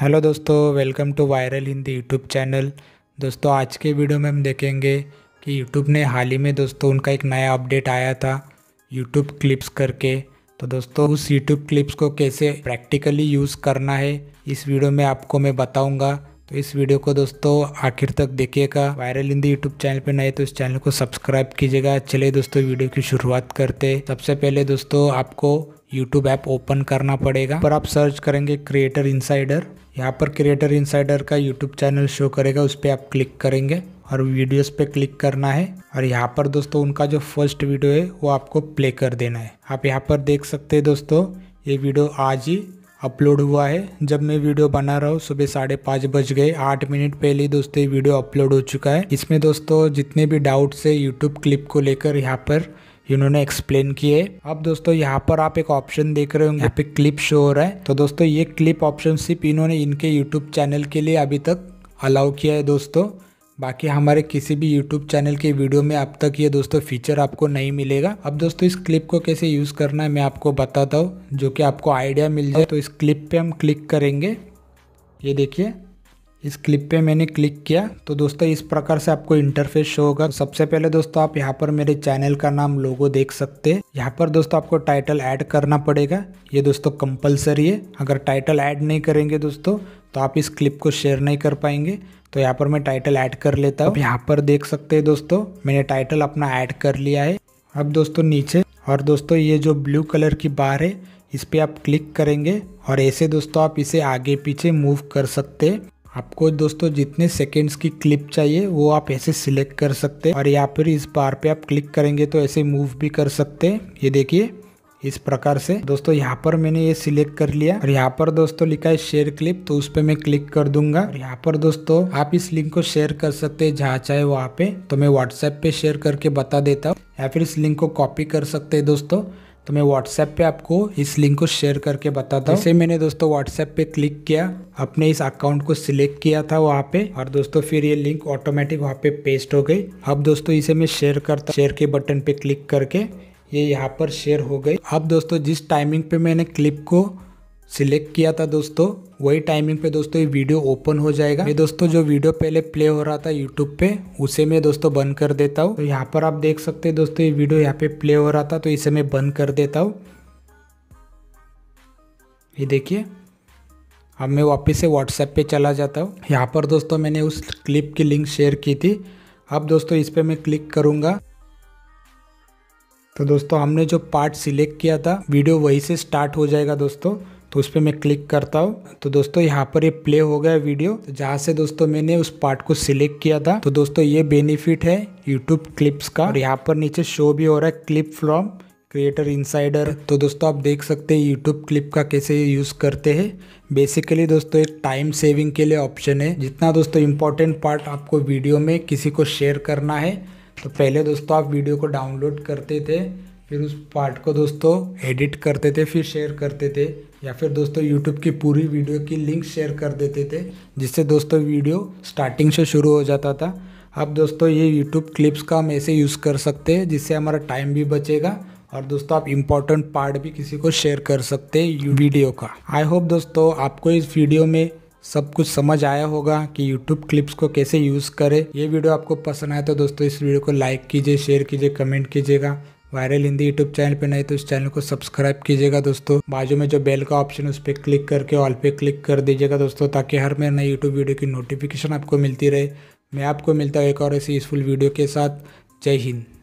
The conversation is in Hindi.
हेलो दोस्तों welcome to viral Hindi YouTube channel दोस्तों आज के वीडियो में हम देखेंगे कि यूट्यूब ने हाल ही में दोस्तों उनका एक नया अपडेट आया था यूट्यूब क्लिप्स करके तो दोस्तों उस यूट्यूब क्लिप्स को कैसे प्रैक्टिकली यूज़ करना है इस वीडियो में आपको मैं बताऊँगा तो इस वीडियो को दोस्तों आखिर तक देखिएगा वायरल हिंदी यूट्यूब चैनल पर नए तो इस चैनल को सब्सक्राइब कीजिएगा चलिए दोस्तों वीडियो की शुरुआत करते सबसे पहले दोस्तों आपको यूट्यूब ऐप ओपन करना पड़ेगा पर आप सर्च करेंगे क्रिएटर इनसाइडर यहाँ पर क्रिएटर इनसाइडर का यूट्यूब चैनल शो करेगा उस पर आप क्लिक करेंगे और वीडियोस पे क्लिक करना है और यहाँ पर दोस्तों उनका जो फर्स्ट वीडियो है वो आपको प्ले कर देना है आप यहाँ पर देख सकते हैं दोस्तों ये वीडियो आज ही अपलोड हुआ है जब मैं वीडियो बना रहा हूँ सुबह साढ़े पाँच बज गए आठ मिनट पहले दोस्तों ये वीडियो अपलोड हो चुका है इसमें दोस्तों जितने भी डाउट्स है यूट्यूब क्लिप को लेकर यहाँ पर इन्होंने एक्सप्लेन किए अब दोस्तों यहाँ पर आप एक ऑप्शन देख रहे होंगे हाँ। यहाँ पे क्लिप शो हो रहा है तो दोस्तों ये क्लिप ऑप्शन सिर्फ इन्होंने इनके यूट्यूब चैनल के लिए अभी तक अलाउ किया है दोस्तों बाकी हमारे किसी भी यूट्यूब चैनल के वीडियो में अब तक ये दोस्तों फीचर आपको नहीं मिलेगा अब दोस्तों इस क्लिप को कैसे यूज़ करना है मैं आपको बताता हूँ जो कि आपको आइडिया मिल जाए तो इस क्लिप पे हम क्लिक करेंगे ये देखिए इस क्लिप पे मैंने क्लिक किया तो दोस्तों इस प्रकार से आपको इंटरफेस शो होगा तो सबसे पहले दोस्तों आप यहाँ पर मेरे चैनल का नाम लोगो देख सकते हैं यहाँ पर दोस्तों आपको टाइटल ऐड करना पड़ेगा ये दोस्तों कंपलसरी है अगर टाइटल ऐड नहीं करेंगे दोस्तों तो आप इस क्लिप को शेयर नहीं कर पाएंगे तो यहाँ पर मैं टाइटल ऐड कर लेता हूँ यहाँ पर देख सकते है दोस्तों मैंने टाइटल अपना ऐड कर लिया है अब दोस्तों नीचे और दोस्तों ये जो ब्लू कलर की बार है इस पर आप क्लिक करेंगे और ऐसे दोस्तों आप इसे आगे पीछे मूव कर सकते हैं आपको दोस्तों जितने सेकेंड्स की क्लिप चाहिए वो आप ऐसे सिलेक्ट कर सकते हैं और या फिर इस बार पे आप क्लिक करेंगे तो ऐसे मूव भी कर सकते हैं ये देखिए इस प्रकार से दोस्तों यहाँ पर मैंने ये सिलेक्ट कर लिया और यहाँ पर दोस्तों लिखा है शेयर क्लिप तो उस पर मैं क्लिक कर दूंगा और यहाँ पर दोस्तों आप इस लिंक को शेयर कर सकते हैं जहाँ चाहे वहाँ पे तो मैं व्हाट्सएप पे शेयर करके बता देता हूँ या फिर इस लिंक को कॉपी कर सकते हैं दोस्तों तो मैं व्हाट्सएप पे आपको इस लिंक को शेयर करके बताता हूँ जैसे मैंने दोस्तों व्हाट्सएप पे क्लिक किया अपने इस अकाउंट को सिलेक्ट किया था वहाँ पे और दोस्तों फिर ये लिंक ऑटोमेटिक वहाँ पे पेस्ट हो गई अब दोस्तों इसे मैं शेयर करता शेयर के बटन पे क्लिक करके ये यहाँ पर शेयर हो गई अब दोस्तों जिस टाइमिंग पे मैंने क्लिप को सिलेक्ट किया था दोस्तों वही टाइमिंग पे दोस्तों ये वीडियो ओपन हो जाएगा ये दोस्तों जो वीडियो पहले प्ले हो रहा था यूट्यूब पे उसे मैं दोस्तों बंद कर देता हूँ तो यहाँ पर आप देख सकते हैं दोस्तों ये वीडियो यहाँ पे प्ले हो रहा था तो इसे मैं बंद कर देता हूँ ये देखिए अब मैं वापस से व्हाट्सएप पर चला जाता हूँ यहाँ पर दोस्तों मैंने उस क्लिप की लिंक शेयर की थी अब दोस्तों इस पर मैं क्लिक करूँगा तो दोस्तों हमने जो पार्ट सिलेक्ट किया था वीडियो वहीं से स्टार्ट हो जाएगा दोस्तों तो उस पर मैं क्लिक करता हूँ तो दोस्तों यहाँ पर ये प्ले हो गया वीडियो तो जहाँ से दोस्तों मैंने उस पार्ट को सिलेक्ट किया था तो दोस्तों ये बेनिफिट है यूट्यूब क्लिप्स का और यहाँ पर नीचे शो भी हो रहा है क्लिप फ्रॉम क्रिएटर इनसाइडर तो दोस्तों आप देख सकते हैं यूट्यूब क्लिप का कैसे यूज़ करते हैं बेसिकली दोस्तों एक टाइम सेविंग के लिए ऑप्शन है जितना दोस्तों इंपॉर्टेंट पार्ट आपको वीडियो में किसी को शेयर करना है तो पहले दोस्तों आप वीडियो को डाउनलोड करते थे फिर उस पार्ट को दोस्तों एडिट करते थे फिर शेयर करते थे या फिर दोस्तों यूट्यूब की पूरी वीडियो की लिंक शेयर कर देते थे जिससे दोस्तों वीडियो स्टार्टिंग से शुरू हो जाता था अब दोस्तों ये यूट्यूब क्लिप्स का हम ऐसे यूज़ कर सकते हैं जिससे हमारा टाइम भी बचेगा और दोस्तों आप इम्पॉर्टेंट पार्ट भी किसी को शेयर कर सकते हैं वीडियो का आई होप दोस्तों आपको इस वीडियो में सब कुछ समझ आया होगा कि YouTube क्लिप्स को कैसे यूज़ करें ये वीडियो आपको पसंद आया तो दोस्तों इस वीडियो को लाइक कीजिए शेयर कीजिए कमेंट कीजिएगा वायरल हिंदी यूट्यूब चैनल पे नहीं तो इस चैनल को सब्सक्राइब कीजिएगा दोस्तों बाजू में जो बेल का ऑप्शन है उस पर क्लिक करके ऑल पे क्लिक कर दीजिएगा दोस्तों ताकि हर मेरे नई यूट्यूब वीडियो की नोटिफिकेशन आपको मिलती रहे मैं आपको मिलता हूँ एक और ऐसी यूजफुल वीडियो के साथ जय हिंद